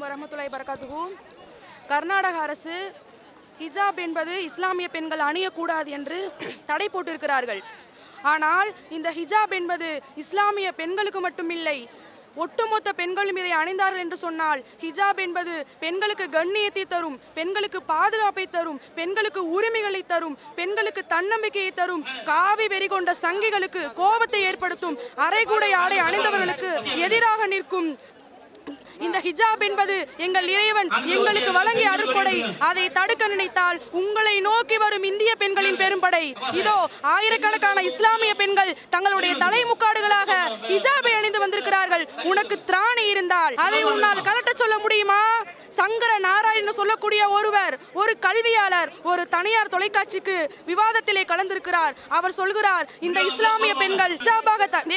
வலைக்கும் வரமத்துலாய் பரகாத்துகும் கர்நாடக அரசு ஹிஜாப் என்பது இஸ்லாமிய பெண்கள் அணியக்கூடாது என்று தடை போட்டிருக்கிறார்கள் ஆனால் இந்த ஹிஜாப் என்பது இஸ்லாமிய பெண்களுக்கு மட்டுமில்லை ஒட்டுமொத்த பெண்களும் இதை அணிந்தார்கள் என்று சொன்னால் ஹிஜாப் என்பது பெண்களுக்கு கண்ணியத்தை தரும் பெண்களுக்கு பாதுகாப்பை தரும் பெண்களுக்கு உரிமைகளை தரும் பெண்களுக்கு தன்னம்பிக்கையை தரும் காவி வெறி கொண்ட சங்கிகளுக்கு கோபத்தை ஏற்படுத்தும் அரைகூடை ஆடை அணிந்தவர்களுக்கு எதிராக நிற்கும் இந்த ஹிஜாப் என்பது எங்கள் இறைவன் எங்களுக்கு வழங்கிய அருட்கொடை அதை தடுக்க நினைத்தால் உங்களை நோக்கி வரும் இந்திய பெண்களின் பெரும்படை இதோ ஆயிரக்கணக்கான இஸ்லாமிய பெண்கள் தங்களுடைய தலைமுக்காடுகளாக ஹிஜாபை அணிந்து வந்திருக்கிறார்கள் உனக்கு திராணி இருந்தால் அதை உன்னால் கலட்ட சொல்ல முடியுமா சங்கரனா என்று சொல்லக்கூடிய ஒருவர் ஒரு கல்வியாளர் ஒரு தனியார் தொலைக்காட்சிக்கு விவாதத்திலே கலந்திருக்கிறார் அவர் சொல்கிறார் இந்த இஸ்லாமிய பெண்கள்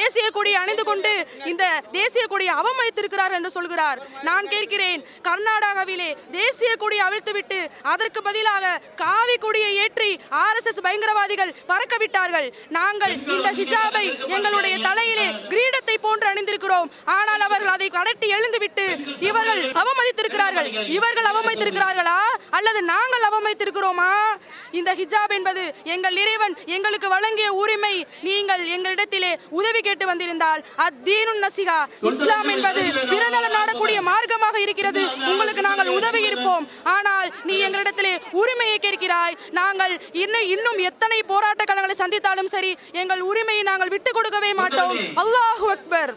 தேசிய கொடியை அணிந்து கொண்டு இந்த தேசிய கொடியை அவமதித்திருக்கிறார் என்று சொல்கிறார் நான் கேட்கிறேன் கர்நாடகாவிலே தேசிய கொடி அவிழ்த்துவிட்டு அதற்கு பதிலாக காவி கொடியை ஏற்றி ஆர் எஸ் எஸ் பயங்கரவாதிகள் பறக்க விட்டார்கள் நாங்கள் இந்த ஹிஜாபை எங்களுடைய தலையிலே கிரீடத்தை போன்று அணிந்திருக்கிறோம் ஆனால் அதை கடட்டி எழுந்துவிட்டு இவர்கள் அவமதித்திருக்கிறார்கள் இவர்கள் அவமதித்திருக்கிறார்களா அல்லது நாங்கள் அவமதித்திருக்கிறோமா இந்த ஹிஜாப் என்பது எங்கள் இறைவன் எங்களுக்கு வழங்கிய உரிமை நீங்கள் எங்களிடத்திலே உதவி கேட்டு வந்திருந்தால் அத்தீனு நசிகா இஸ்லாம் என்பது பிறநலம் நாடக்கூடிய மார்க்கமாக இருக்கிறது உங்களுக்கு நாங்கள் உதவி இருப்போம் ஆனால் நீ எங்களிடத்திலே உரிமையை கேட்கிறாய் நாங்கள் இன்னும் இன்னும் எத்தனை போராட்ட களங்களை சந்தித்தாலும் சரி எங்கள் உரிமையை நாங்கள் விட்டு கொடுக்கவே மாட்டோம் அல்லாஹு அக்பர்